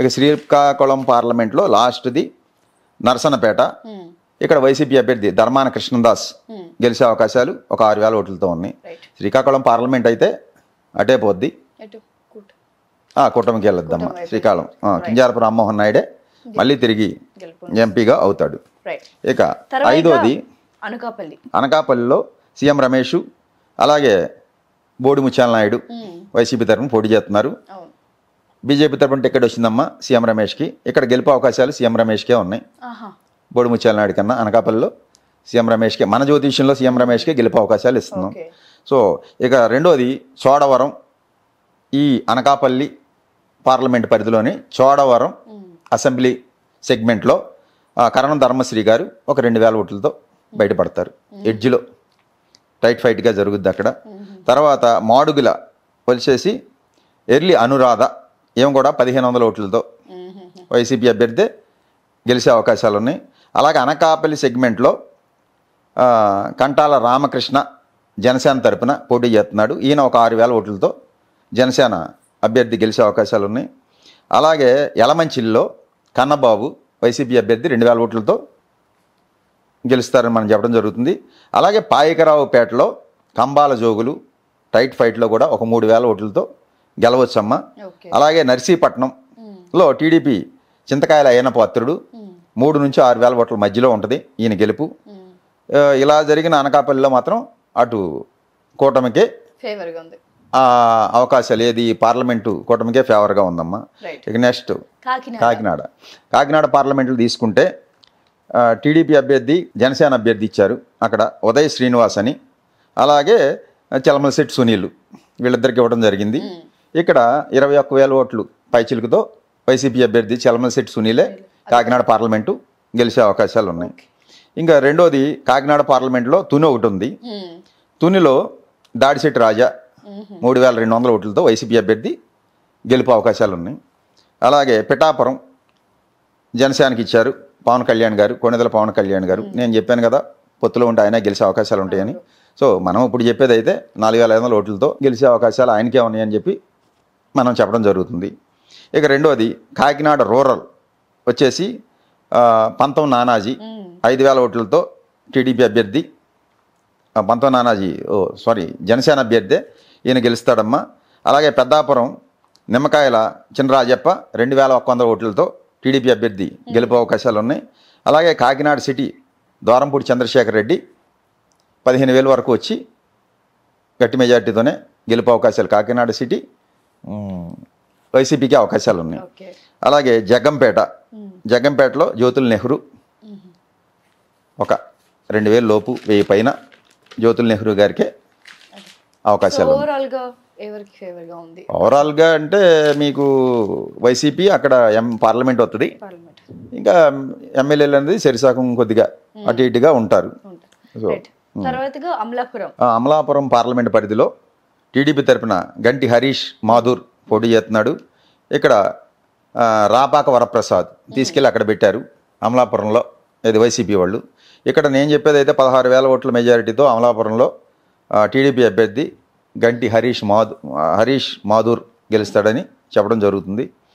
ఇక శ్రీకాకుళం పార్లమెంట్లో లాస్ట్ది నరసనపేట hmm. ఇక్కడ వైసీపీ అభ్యర్థి ధర్మాన కృష్ణదాస్ hmm. గెలిచే అవకాశాలు ఒక ఆరు వేల ఓట్లతో ఉన్నాయి శ్రీకాకుళం పార్లమెంట్ అయితే అటే పోద్ది కూటమికి వెళ్ళొద్దమ్మా శ్రీకాకుళం కింజారపు రామ్మోహన్ నాయుడే మళ్ళీ తిరిగి ఎంపీగా అవుతాడు ఇక ఐదోది అనకాపల్లి అనకాపల్లిలో సీఎం రమేష్ అలాగే బోడి ముత్యాల నాయుడు hmm. వైసీపీ తరఫున పోటీ చేస్తున్నారు బీజేపీ తరపున టికెట్ వచ్చిందమ్మా సీఎం రమేష్కి ఇక్కడ గెలుపు అవకాశాలు సీఎం రమేష్కే ఉన్నాయి బొడుముచ్చాల నాయుడు కన్నా అనకాపల్లిలో సీఎం రమేష్కే మన జ్యోతిష్యంలో సీఎం రమేష్కే గెలుపు అవకాశాలు ఇస్తున్నాం సో ఇక రెండోది చోడవరం ఈ అనకాపల్లి పార్లమెంట్ పరిధిలోని చోడవరం అసెంబ్లీ సెగ్మెంట్లో కరణం ధర్మశ్రీ గారు ఒక రెండు వేల ఓట్లతో బయటపడతారు ఎడ్జిలో టైట్ ఫైట్గా జరుగుద్ది అక్కడ తర్వాత మాడుగుల వచ్చేసి ఎర్లీ అనురాధ ఏం కూడా పదిహేను వందల ఓట్లతో వైసీపీ అభ్యర్థి గెలిచే అవకాశాలు ఉన్నాయి అలాగే అనకాపల్లి సెగ్మెంట్లో కంటాల రామకృష్ణ జనసేన తరపున పోటీ చేస్తున్నాడు ఈయన ఒక ఆరు వేల ఓట్లతో జనసేన అభ్యర్థి గెలిచే అవకాశాలు ఉన్నాయి అలాగే యలమంచిల్లో కన్నబాబు వైసీపీ అభ్యర్థి రెండు వేల ఓట్లతో గెలుస్తారని మనం చెప్పడం జరుగుతుంది అలాగే పాయకరావుపేటలో కంబాల జోగులు టైట్ ఫైట్లో కూడా ఒక మూడు వేల ఓట్లతో గెలవచ్చమ్మా అలాగే నర్సీపట్నంలో టీడీపీ చింతకాయల అయిన పాత్రుడు మూడు నుంచి ఆరు వేల ఓట్ల మధ్యలో ఉంటుంది ఈయన గెలుపు ఇలా జరిగిన అనకాపల్లిలో మాత్రం అటు కూటమికే అవకాశాలు ఏది పార్లమెంటు కూటమికే ఫేవర్గా ఉందమ్మా ఇక నెక్స్ట్ కాకినాడ కాకినాడ పార్లమెంట్లు తీసుకుంటే టీడీపీ అభ్యర్థి జనసేన అభ్యర్థి ఇచ్చారు అక్కడ ఉదయ్ శ్రీనివాస్ అని అలాగే చలమల శెట్టి సునీల్ వీళ్ళిద్దరికి ఇవ్వడం జరిగింది ఇక్కడ ఇరవై ఒక్క వేల ఓట్లు పైచిలుకతో వైసీపీ అభ్యర్థి చలమశెట్టి సునీలే కాకినాడ పార్లమెంటు గెలిచే అవకాశాలు ఉన్నాయి ఇంకా రెండోది కాకినాడ పార్లమెంట్లో తుని ఒకటి ఉంది తునిలో దాడిశెట్టి రాజా మూడు వేల రెండు వందల ఓట్లతో వైసీపీ అభ్యర్థి గెలుపు అవకాశాలు ఉన్నాయి అలాగే పిఠాపురం జనసేనకి ఇచ్చారు పవన్ కళ్యాణ్ గారు కొణిదల పవన్ కళ్యాణ్ గారు నేను చెప్పాను కదా పొత్తులో ఉంటే ఆయన గెలిచే అవకాశాలు ఉంటాయని సో మనం ఇప్పుడు చెప్పేది అయితే నాలుగు వేల ఐదు వందల ఓట్లతో గెలిచే అవకాశాలు ఆయనకే ఉన్నాయని చెప్పి మనం చెప్పడం జరుగుతుంది ఇక రెండోది కాకినాడ రూరల్ వచ్చేసి పంతం నానాజీ ఐదు వేల ఓట్లతో టీడీపీ అభ్యర్థి పంతం నానాజీ ఓ సారీ జనసేన అభ్యర్థే ఈయన గెలుస్తాడమ్మా అలాగే పెద్దాపురం నిమ్మకాయల చినరాజప్ప రెండు వేల ఒక్క వందల ఓట్లతో టీడీపీ అభ్యర్థి గెలుపు అవకాశాలు ఉన్నాయి అలాగే కాకినాడ సిటీ ద్వారంపూడి చంద్రశేఖర్ రెడ్డి పదిహేను వేల వరకు వచ్చి గట్టి మెజార్టీతోనే గెలుపు అవకాశాలు కాకినాడ సిటీ వైసీపీకి అవకాశాలు ఉన్నాయి అలాగే జగ్గంపేట జగ్గంపేటలో జ్యోతుల నెహ్రూ ఒక రెండు వేల లోపు వెయ్యి పైన జ్యోతుల నెహ్రూ గారికే అవకాశాలు ఓవరాల్గా అంటే మీకు వైసీపీ అక్కడ ఎం పార్లమెంట్ వస్తుంది ఇంకా ఎమ్మెల్యేలు అనేది సరిసాకం కొద్దిగా అటు ఇటుగా ఉంటారు అమలాపురం పార్లమెంట్ పరిధిలో టీడీపీ తరపున గంటి హరీష్ మాధుర్ పోటీ చేస్తున్నాడు ఇక్కడ రాపాక వరప్రసాద్ తీసుకెళ్ళి అక్కడ పెట్టారు అమలాపురంలో ఇది వైసీపీ వాళ్ళు ఇక్కడ నేను చెప్పేది అయితే పదహారు వేల ఓట్ల మెజారిటీతో అమలాపురంలో టీడీపీ అభ్యర్థి గంటి హరీష్ మాధు హరీష్ మాధుర్ గెలుస్తాడని చెప్పడం జరుగుతుంది